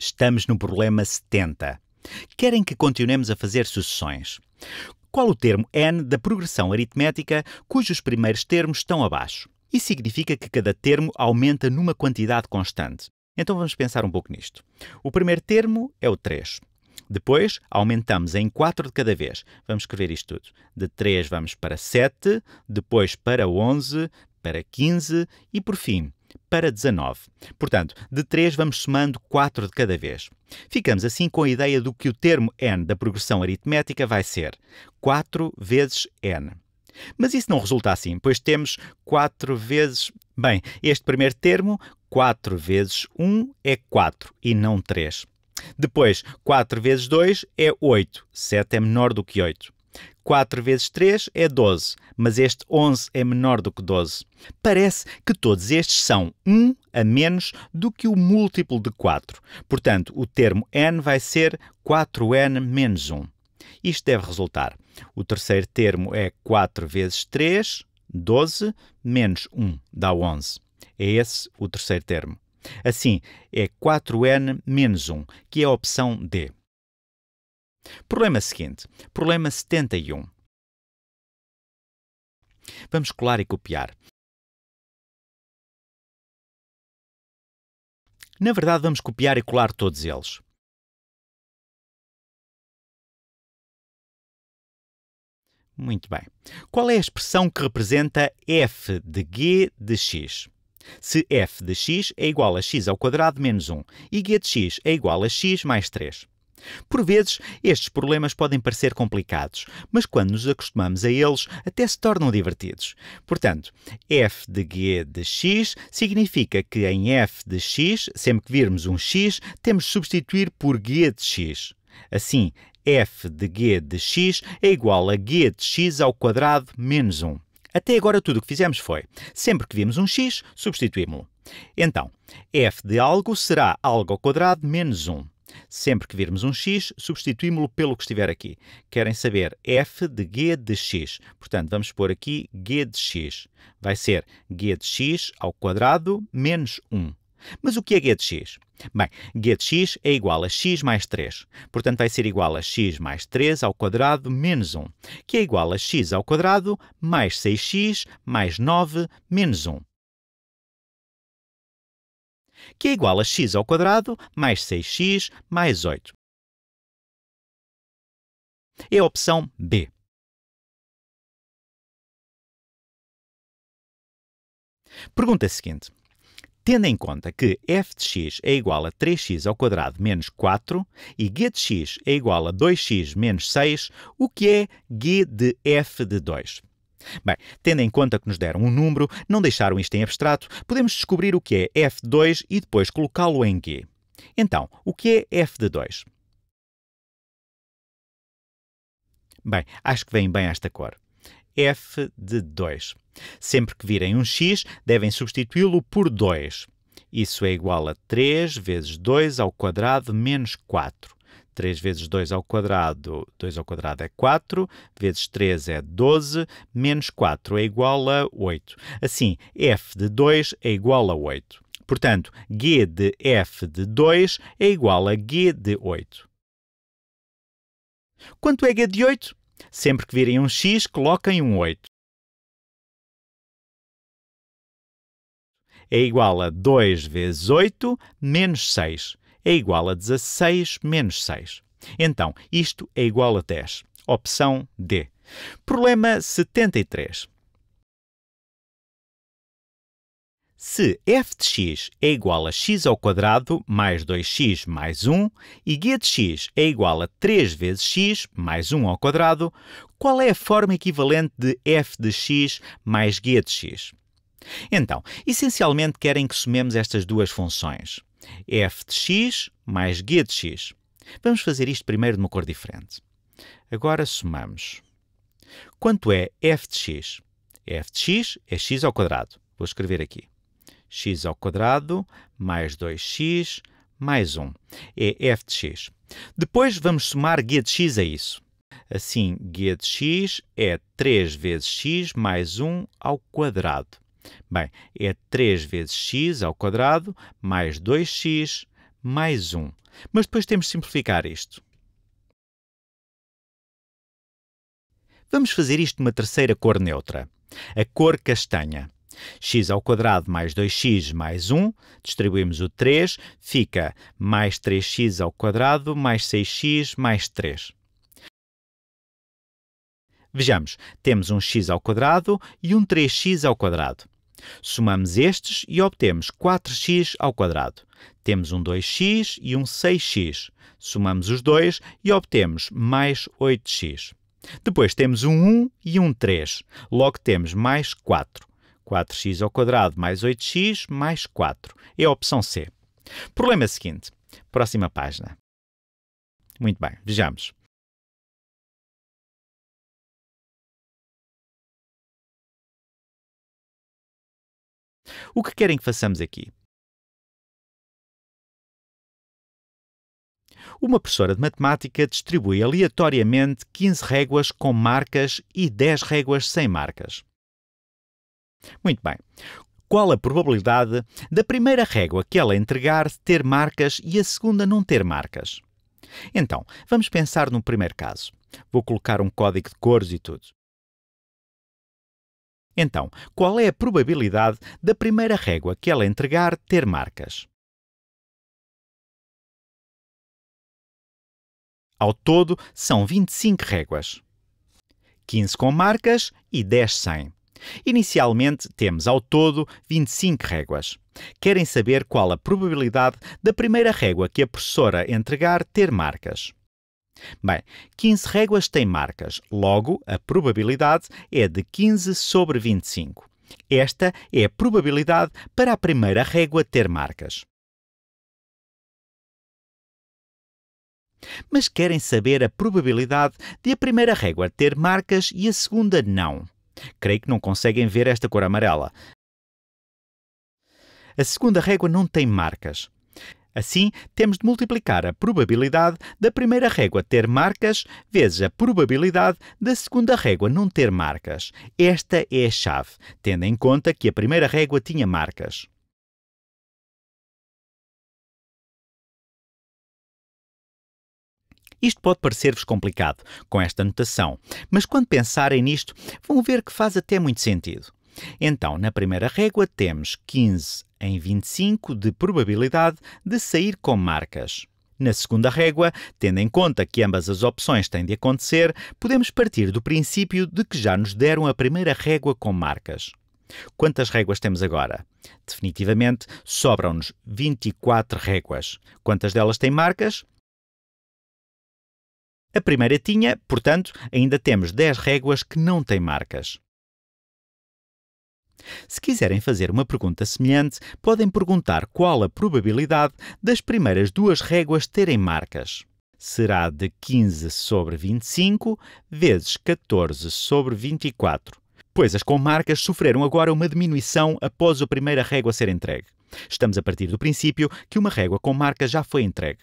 Estamos no problema 70. Querem que continuemos a fazer sucessões. Qual o termo n da progressão aritmética cujos primeiros termos estão abaixo? Isso significa que cada termo aumenta numa quantidade constante. Então vamos pensar um pouco nisto. O primeiro termo é o 3. Depois aumentamos em 4 de cada vez. Vamos escrever isto tudo. De 3 vamos para 7, depois para 11, para 15 e por fim para 19. Portanto, de 3 vamos somando 4 de cada vez. Ficamos assim com a ideia do que o termo n da progressão aritmética vai ser 4 vezes n. Mas isso não resulta assim, pois temos 4 vezes. Bem, este primeiro termo, 4 vezes 1 é 4 e não 3. Depois, 4 vezes 2 é 8. 7 é menor do que 8. 4 vezes 3 é 12, mas este 11 é menor do que 12. Parece que todos estes são 1 a menos do que o múltiplo de 4. Portanto, o termo n vai ser 4n menos 1. Isto deve resultar. O terceiro termo é 4 vezes 3, 12, menos 1, dá 11. É esse o terceiro termo. Assim, é 4n menos 1, que é a opção D. Problema seguinte. Problema 71. Vamos colar e copiar. Na verdade, vamos copiar e colar todos eles. Muito bem. Qual é a expressão que representa f de g de x? Se f de x é igual a x ao quadrado menos 1 e g de x é igual a x mais 3. Por vezes, estes problemas podem parecer complicados, mas quando nos acostumamos a eles, até se tornam divertidos. Portanto, f de g de x significa que em f de x, sempre que virmos um x, temos de substituir por g de x. Assim, f de g de x é igual a g de x ao quadrado menos 1. Até agora tudo o que fizemos foi, sempre que vimos um x, substituímos-lo. Então, f de algo será algo ao quadrado menos 1. Sempre que virmos um x, substituímo-lo pelo que estiver aqui. Querem saber f de g de x. Portanto, vamos pôr aqui g de x. Vai ser g de x ao quadrado menos 1. Mas o que é g de x? Bem, g de x é igual a x mais 3. Portanto, vai ser igual a x mais 3 ao quadrado menos 1, que é igual a x ao quadrado mais 6x mais 9 menos 1 que é igual a x ao quadrado mais 6x mais 8. É a opção B. Pergunta seguinte. Tendo em conta que f de x é igual a 3x ao quadrado menos 4 e g de x é igual a 2x menos 6, o que é g de f de 2? Bem, tendo em conta que nos deram um número, não deixaram isto em abstrato, podemos descobrir o que é f e depois colocá-lo em Q. Então, o que é f de 2? Bem, acho que vem bem esta cor. f de 2. Sempre que virem um x, devem substituí-lo por 2. Isso é igual a 3 vezes 2 ao quadrado menos 4. 3 vezes 2 ao quadrado, 2 ao quadrado é 4, vezes 3 é 12, menos 4 é igual a 8. Assim, f de 2 é igual a 8. Portanto, g de f de 2 é igual a g de 8. Quanto é g de 8? Sempre que virem um x, coloquem um 8. É igual a 2 vezes 8 menos 6 é igual a 16 menos 6. Então, isto é igual a 10. Opção D. Problema 73. Se f de x é igual a x ao quadrado mais 2x mais 1 e g de x é igual a 3 vezes x mais 1 ao quadrado, qual é a forma equivalente de f de x mais g de x? Então, essencialmente querem que somemos estas duas funções f de x mais g de x. Vamos fazer isto primeiro de uma cor diferente. Agora somamos. Quanto é f de x? f de x é x ao quadrado. Vou escrever aqui. x ao quadrado mais 2x mais 1. É f de x. Depois vamos somar g de x a isso. Assim, g de x é 3 vezes x mais 1 ao quadrado. Bem, é 3 vezes x ao quadrado mais 2x mais 1. Mas depois temos de simplificar isto. Vamos fazer isto numa terceira cor neutra, a cor castanha. x ao quadrado mais 2x mais 1, distribuímos o 3, fica mais 3x ao quadrado mais 6x mais 3. Vejamos, temos um x ao quadrado e um 3x ao quadrado. Somamos estes e obtemos 4x ao quadrado. Temos um 2x e um 6x. Somamos os dois e obtemos mais 8x. Depois temos um 1 e um 3. Logo temos mais 4. 4x ao quadrado mais 8x mais 4. É a opção C. Problema seguinte. Próxima página. Muito bem, vejamos. O que querem que façamos aqui? Uma professora de matemática distribui aleatoriamente 15 réguas com marcas e 10 réguas sem marcas. Muito bem. Qual a probabilidade da primeira régua que ela entregar ter marcas e a segunda não ter marcas? Então, vamos pensar no primeiro caso. Vou colocar um código de cores e tudo. Então, qual é a probabilidade da primeira régua que ela entregar ter marcas? Ao todo, são 25 réguas. 15 com marcas e 10 sem. Inicialmente, temos ao todo 25 réguas. Querem saber qual a probabilidade da primeira régua que a professora entregar ter marcas? Bem, 15 réguas têm marcas, logo a probabilidade é de 15 sobre 25. Esta é a probabilidade para a primeira régua ter marcas. Mas querem saber a probabilidade de a primeira régua ter marcas e a segunda não. Creio que não conseguem ver esta cor amarela. A segunda régua não tem marcas. Assim, temos de multiplicar a probabilidade da primeira régua ter marcas vezes a probabilidade da segunda régua não ter marcas. Esta é a chave, tendo em conta que a primeira régua tinha marcas. Isto pode parecer-vos complicado com esta notação, mas quando pensarem nisto, vão ver que faz até muito sentido. Então, na primeira régua temos 15 em 25 de probabilidade de sair com marcas. Na segunda régua, tendo em conta que ambas as opções têm de acontecer, podemos partir do princípio de que já nos deram a primeira régua com marcas. Quantas réguas temos agora? Definitivamente, sobram-nos 24 réguas. Quantas delas têm marcas? A primeira tinha, portanto, ainda temos 10 réguas que não têm marcas. Se quiserem fazer uma pergunta semelhante, podem perguntar qual a probabilidade das primeiras duas réguas terem marcas. Será de 15 sobre 25 vezes 14 sobre 24, pois as com marcas sofreram agora uma diminuição após a primeira régua ser entregue. Estamos a partir do princípio que uma régua com marca já foi entregue.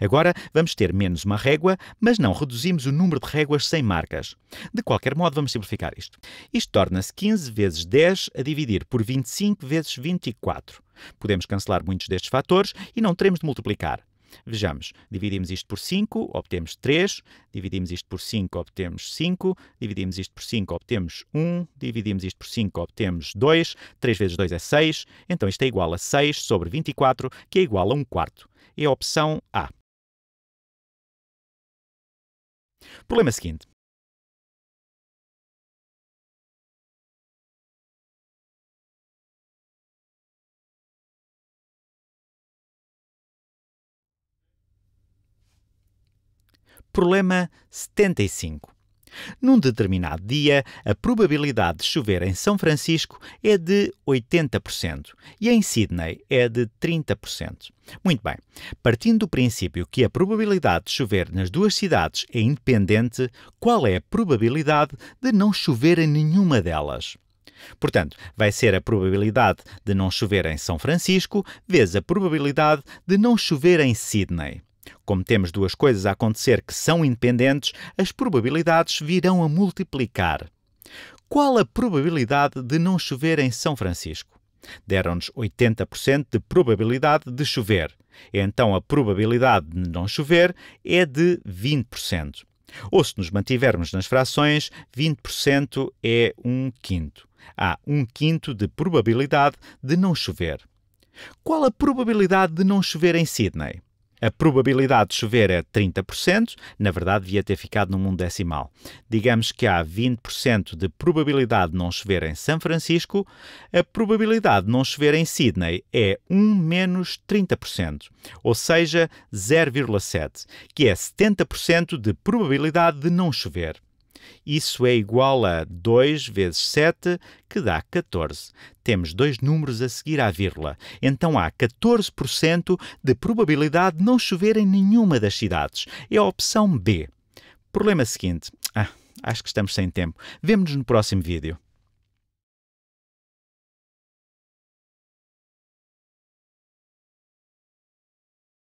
Agora vamos ter menos uma régua, mas não reduzimos o número de réguas sem marcas. De qualquer modo, vamos simplificar isto. Isto torna-se 15 vezes 10 a dividir por 25 vezes 24. Podemos cancelar muitos destes fatores e não teremos de multiplicar. Vejamos, dividimos isto por 5, obtemos 3, dividimos isto por 5, obtemos 5, dividimos isto por 5, obtemos 1, dividimos isto por 5, obtemos 2, 3 vezes 2 é 6, então isto é igual a 6 sobre 24, que é igual a 1 quarto é a opção A. Problema seguinte. Problema 75. Num determinado dia, a probabilidade de chover em São Francisco é de 80% e em Sydney é de 30%. Muito bem, partindo do princípio que a probabilidade de chover nas duas cidades é independente, qual é a probabilidade de não chover em nenhuma delas? Portanto, vai ser a probabilidade de não chover em São Francisco vezes a probabilidade de não chover em Sydney. Como temos duas coisas a acontecer que são independentes, as probabilidades virão a multiplicar. Qual a probabilidade de não chover em São Francisco? Deram-nos 80% de probabilidade de chover. Então a probabilidade de não chover é de 20%. Ou se nos mantivermos nas frações, 20% é um quinto. Há um quinto de probabilidade de não chover. Qual a probabilidade de não chover em Sydney? A probabilidade de chover é 30%, na verdade devia ter ficado no mundo decimal. Digamos que há 20% de probabilidade de não chover em São Francisco, a probabilidade de não chover em Sydney é 1 menos 30%, ou seja, 0,7, que é 70% de probabilidade de não chover. Isso é igual a 2 vezes 7, que dá 14. Temos dois números a seguir à vírgula. Então há 14% de probabilidade de não chover em nenhuma das cidades. É a opção B. Problema seguinte. Ah, acho que estamos sem tempo. Vemo-nos no próximo vídeo.